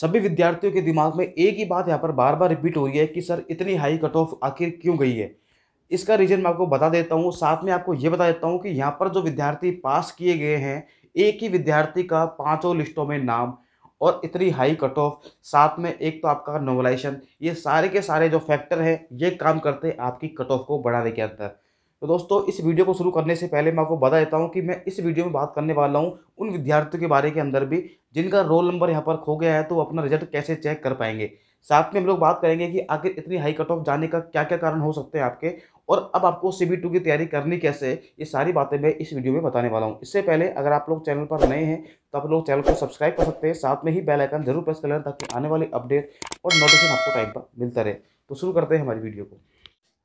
सभी विद्यार्थियों के दिमाग में एक ही बात यहाँ पर बार बार रिपीट हो रही है कि सर इतनी हाई कट ऑफ आखिर क्यों गई है इसका रीज़न मैं आपको बता देता हूँ साथ में आपको ये बता देता हूँ कि यहाँ पर जो विद्यार्थी पास किए गए हैं एक ही विद्यार्थी का पाँचों लिस्टों में नाम और इतनी हाई कट ऑफ साथ में एक तो आपका नोवलाइजेशन ये सारे के सारे जो फैक्टर हैं ये काम करते हैं आपकी कट ऑफ को बढ़ाने के अंदर तो दोस्तों इस वीडियो को शुरू करने से पहले मैं आपको बता देता हूँ कि मैं इस वीडियो में बात करने वाला हूँ उन विद्यार्थियों के बारे के अंदर भी जिनका रोल नंबर यहाँ पर खो गया है तो अपना रिजल्ट कैसे चेक कर पाएंगे साथ में हम लोग बात करेंगे कि आखिर इतनी हाई कट ऑफ जाने का क्या क्या कारण हो सकते हैं आपके और अब आपको सी बी टू की तैयारी करनी कैसे ये सारी बातें मैं इस वीडियो में बताने वाला हूँ इससे पहले अगर आप लोग चैनल पर नए हैं तो आप लोग चैनल को सब्सक्राइब कर सकते हैं साथ में ही बेल आइकन जरूर प्रेस कर लें ताकि आने वाले अपडेट और नोटिफिकेशन आपको टाइम पर मिलता रहे तो शुरू करते हैं हमारी वीडियो को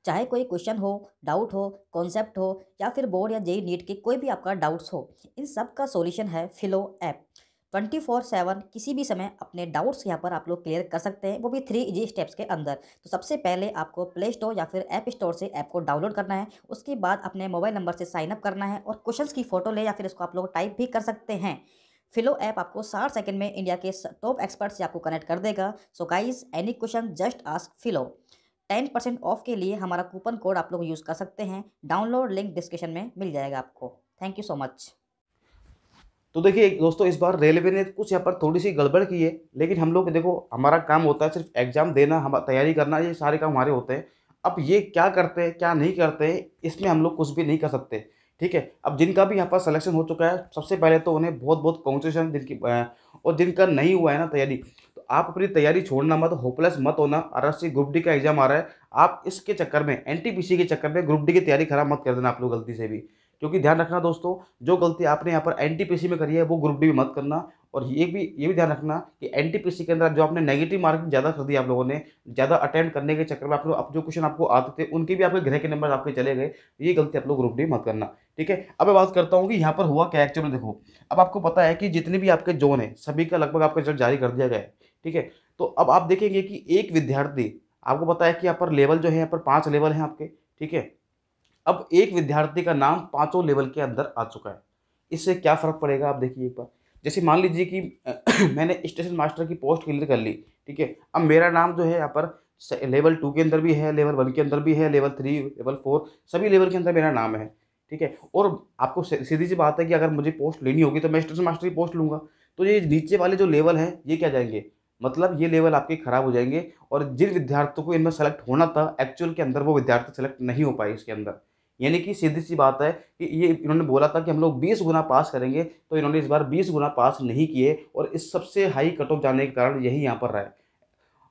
चाहे कोई क्वेश्चन हो डाउट हो कॉन्सेप्ट हो या फिर बोर्ड या जेई नीट के कोई भी आपका डाउट्स हो इन सब का सोल्यूशन है Filo app twenty four seven किसी भी समय अपने डाउट्स यहाँ पर आप लोग क्लियर कर सकते हैं वो भी थ्री इजी स्टेप्स के अंदर तो सबसे पहले आपको प्ले स्टोर या फिर ऐप स्टोर से ऐप को डाउनलोड करना है उसके बाद अपने मोबाइल नंबर से साइन अप करना है और क्वेश्चंस की फ़ोटो ले या फिर इसको आप लोग टाइप भी कर सकते हैं फिलो ऐप आपको साठ सेकंड में इंडिया के टॉप एक्सपर्ट से आपको कनेक्ट कर देगा so guys any question just ask Filo ten percent off के लिए हमारा कूपन कोड आप लोग यूज़ कर सकते हैं डाउनलोड लिंक डिस्क्रिप्शन में मिल जाएगा आपको थैंक यू सो मच तो देखिए दोस्तों इस बार रेलवे ने कुछ यहाँ पर थोड़ी सी गड़बड़ की है लेकिन हम लोग देखो हमारा काम होता है सिर्फ एग्ज़ाम देना हम तैयारी करना ये सारे काम हमारे होते हैं अब ये क्या करते हैं क्या नहीं करते इसमें हम लोग कुछ भी नहीं कर सकते ठीक है अब जिनका भी यहाँ पर सिलेक्शन हो चुका है सबसे पहले तो उन्हें बहुत बहुत कॉन्सेशन जिनकी और जिनका नहीं हुआ है ना तैयारी आप अपनी तैयारी छोड़ना मत होपलेस मत होना आर ग्रुप डी का एग्जाम आ रहा है आप इसके चक्कर में एन के चक्कर में ग्रुप डी की तैयारी खराब मत कर देना आप लोग गलती से भी क्योंकि ध्यान रखना दोस्तों जो गलती आपने यहाँ पर एन में करी है वो ग्रुप डी में मत करना और ये भी ये भी ध्यान रखना कि एन के अंदर जो आपने नेगेटिव मार्किंग ज़्यादा कर दी आप लोगों ने ज़्यादा अटेंड करने के चक्कर में आप लोग जो क्वेश्चन आपको आते थे उनके भी आपके ग्रह के नंबर आपके चले गए ये गलती आप लोग ग्रुप डी मत करना ठीक है अब मैं बात करता हूँ कि यहाँ पर हुआ क्या एक्चुअल में देखो अब आपको पता है कि जितने भी आपके जोन है सभी का लगभग आपका रिजल्ट जारी कर दिया गया है ठीक है तो अब आप देखेंगे कि एक विद्यार्थी आपको पता है कि यहाँ पर लेवल जो है यहाँ पर पाँच लेवल हैं आपके ठीक है अब एक विद्यार्थी का नाम पाँचों लेवल के अंदर आ चुका है इससे क्या फ़र्क पड़ेगा आप देखिए एक बार जैसे मान लीजिए कि मैंने स्टेशन मास्टर की पोस्ट क्लियर कर ली ठीक है अब मेरा नाम जो है यहाँ पर लेवल टू के अंदर भी है लेवल वन के अंदर भी है लेवल थ्री लेवल फोर सभी लेवल के अंदर मेरा नाम है ठीक है और आपको सीधी सी बात है कि अगर मुझे पोस्ट लेनी होगी तो मैं स्टेशन मास्टर की पोस्ट लूँगा तो ये नीचे वाले जो लेवल हैं ये क्या जाएंगे मतलब ये लेवल आपके ख़राब हो जाएंगे और जिन विद्यार्थियों को इनमें सेलेक्ट होना था एक्चुअल के अंदर वो विद्यार्थी सेलेक्ट नहीं हो पाए इसके अंदर यानी कि सीधी सी बात है कि ये इन्होंने बोला था कि हम लोग 20 गुना पास करेंगे तो इन्होंने इस बार 20 गुना पास नहीं किए और इस सबसे हाई कट ऑफ जाने के कारण यही यहाँ पर रहा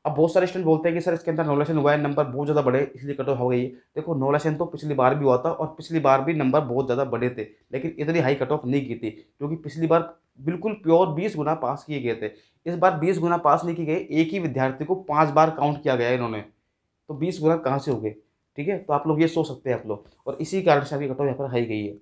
अब बहुत सारे स्टूडेंट बोलते हैं कि सर इसके अंदर नॉलेशन हुआ है नंबर बहुत ज़्यादा बढ़े इसलिए कट ऑफ हो गई देखो नॉलेशन तो पिछली बार भी हुआ था और पिछली बार भी नंबर बहुत ज़्यादा बढ़े थे लेकिन इतनी हाई कट ऑफ नहीं की थी क्योंकि पिछली बार बिल्कुल प्योर बीस गुना पास किए गए थे इस बार बीस गुना पास नहीं किए गए एक ही विद्यार्थी को पाँच बार काउंट किया गया इन्होंने तो बीस गुना कहाँ से हो गए ठीक है तो आप लोग ये सोच सकते हैं आप लोग और इसी कारण से आपकी कट ऑफ यहाँ पर हाई गई है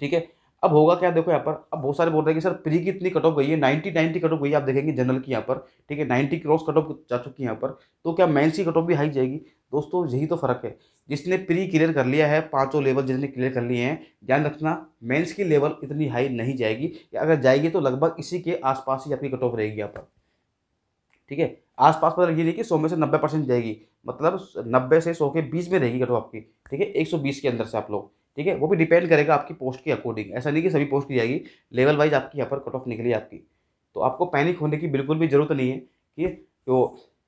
ठीक है अब होगा क्या देखो यहाँ पर अब बहुत सारे बोल रहे हैं कि सर प्री की इतनी कट ऑफ गई है नाइन्टी नाइन्टी कट ऑफ गई है आप देखेंगे जनरल की यहाँ पर ठीक है नाइन्टी क्रॉस कट ऑफ जा चुकी है यहाँ पर तो क्या मेन्स की कट ऑफ भी हाई जाएगी दोस्तों यही तो फ़र्क है जिसने प्री क्लियर कर लिया है पांचों लेवल जिसने क्लियर कर लिए हैं ध्यान रखना मेंस की लेवल इतनी हाई नहीं जाएगी या अगर जाएगी तो लगभग इसी के आसपास ही आपकी कट ऑफ रहेगी यहाँ पर ठीक है आसपास मतलब ये नहीं कि सौ में से नब्बे परसेंट जाएगी मतलब नब्बे से सौ के बीच में रहेगी कट ऑफ आपकी ठीक है एक सौ बीस के अंदर से आप लोग ठीक है वो भी डिपेंड करेगा आपकी पोस्ट के अकॉर्डिंग ऐसा नहीं कि सभी पोस्ट की जाएगी लेवल वाइज आपकी यहाँ पर कट ऑफ निकली आपकी तो आपको पैनिक होने की बिल्कुल भी ज़रूरत नहीं है कि जो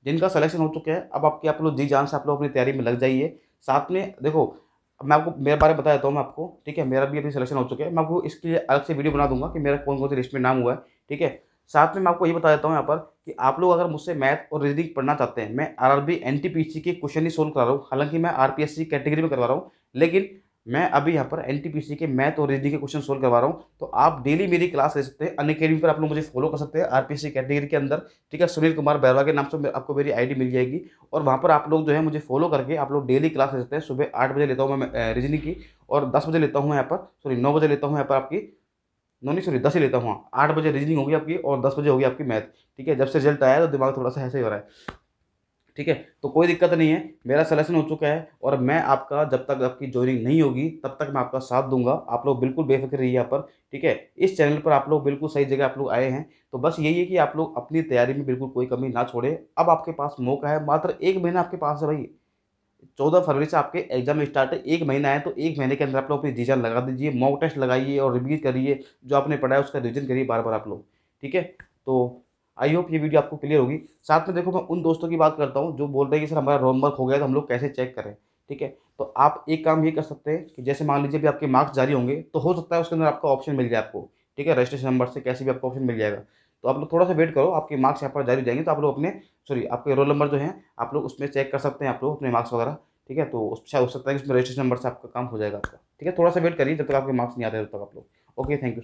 जिनका सिलेक्शन हो चुका है अब आपकी आप लोग जी जान से आप लोग अपनी तैयारी में लग जाइए साथ में देखो मैं आपको मेरे बारे में बता देता हूँ मैं आपको ठीक है मेरा भी अभी सिलेक्शन हो चुका है मैं आपको इसके लिए अलग से वीडियो बना दूंगा कि मेरा कौन कौन से लिस्ट में नाम हुआ है ठीक है साथ में मैं आपको ये बता देता हूँ यहाँ पर कि आप लोग अगर मुझसे मैथ और रीजनिंग पढ़ना चाहते हैं मैं R R B N T P C के क्वेश्चन ही सोल्व करा रहा हूँ हालांकि मैं R P S C category में करवा रहा हूँ लेकिन मैं अभी यहाँ पर एन के मैथ और रीजनिंग के क्वेश्चन सोल्व करवा रहा हूँ तो आप डेली मेरी क्लास ले सकते हैं अन्य पर आप लोग मुझे फॉलो कर सकते हैं आर पी कैटेगरी के अंदर ठीक है सुनील कुमार बैरवा के नाम से आपको मेरी आईडी मिल जाएगी और वहाँ पर आप लोग जो है मुझे फॉलो करके आप लोग डेली क्लास ले सकते हैं सुबह आठ बजे लेता हूँ मैं रीजनिंग की और दस बजे लेता हूँ यहाँ पर सॉरी नौ बजे लेता हूँ यहाँ पर आपकी नो नहीं सॉरी दस ही लेता हूँ आठ बजे रीजनिंग होगी आपकी और दस बजे होगी आपकी मैथ ठीक है जब से रिजल्ट आया तो दिमाग थोड़ा सा ऐसे ही हो रहा है ठीक है तो कोई दिक्कत नहीं है मेरा सलेक्शन हो चुका है और मैं आपका जब तक आपकी ज्वाइनिंग नहीं होगी तब तक मैं आपका साथ दूंगा आप लोग बिल्कुल बेफिक्र रहिए यहाँ पर ठीक है इस चैनल पर आप लोग बिल्कुल सही जगह आप लोग आए हैं तो बस यही है कि आप लोग अपनी तैयारी में बिल्कुल कोई कमी ना छोड़े अब आपके पास मौका है मात्र एक महीना आपके पास है भाई चौदह फरवरी से आपके एग्जाम स्टार्ट है एक महीना है तो एक महीने के अंदर आप लोग अपनी रिजल्ट लगा दीजिए मॉक टेस्ट लगाइए और रिव्यूज करिए जो आपने पढ़ा है उसका रिविजन करिए बार बार आप लोग ठीक है तो आई होप ये वीडियो आपको क्लियर होगी साथ में देखो मैं उन दोस्तों की बात करता हूँ जो बोल रहे हैं कि सर हमारा रोमवर्क हो गया तो हम लोग कैसे चेक करें ठीक है तो आप एक काम ये कर सकते हैं कि जैसे मान लीजिए भी आपके मार्क्स जारी होंगे तो हो सकता है उसके अंदर आपका ऑप्शन मिल जाए आपको ठीक है रजिस्ट्रेशन नंबर से कैसे भी आपको ऑप्शन मिल जाएगा तो आप लोग थोड़ा सा वेट करो आपके मार्क्स यहाँ पर जारी हो जाएंगे तो आप लोग अपने सॉरी आपके रोल नंबर जो है आप लोग उसमें चेक कर सकते हैं आप लोग अपने मार्क्स वगैरह ठीक है तो शायद हो सकता है कि उसमें रजिस्ट्रेशन नंबर से आपका काम हो जाएगा आपका ठीक है थोड़ा सा वेट करिए जब तक आपके मार्क्स नहीं आते तब तक आप लोग ओके थैंक यू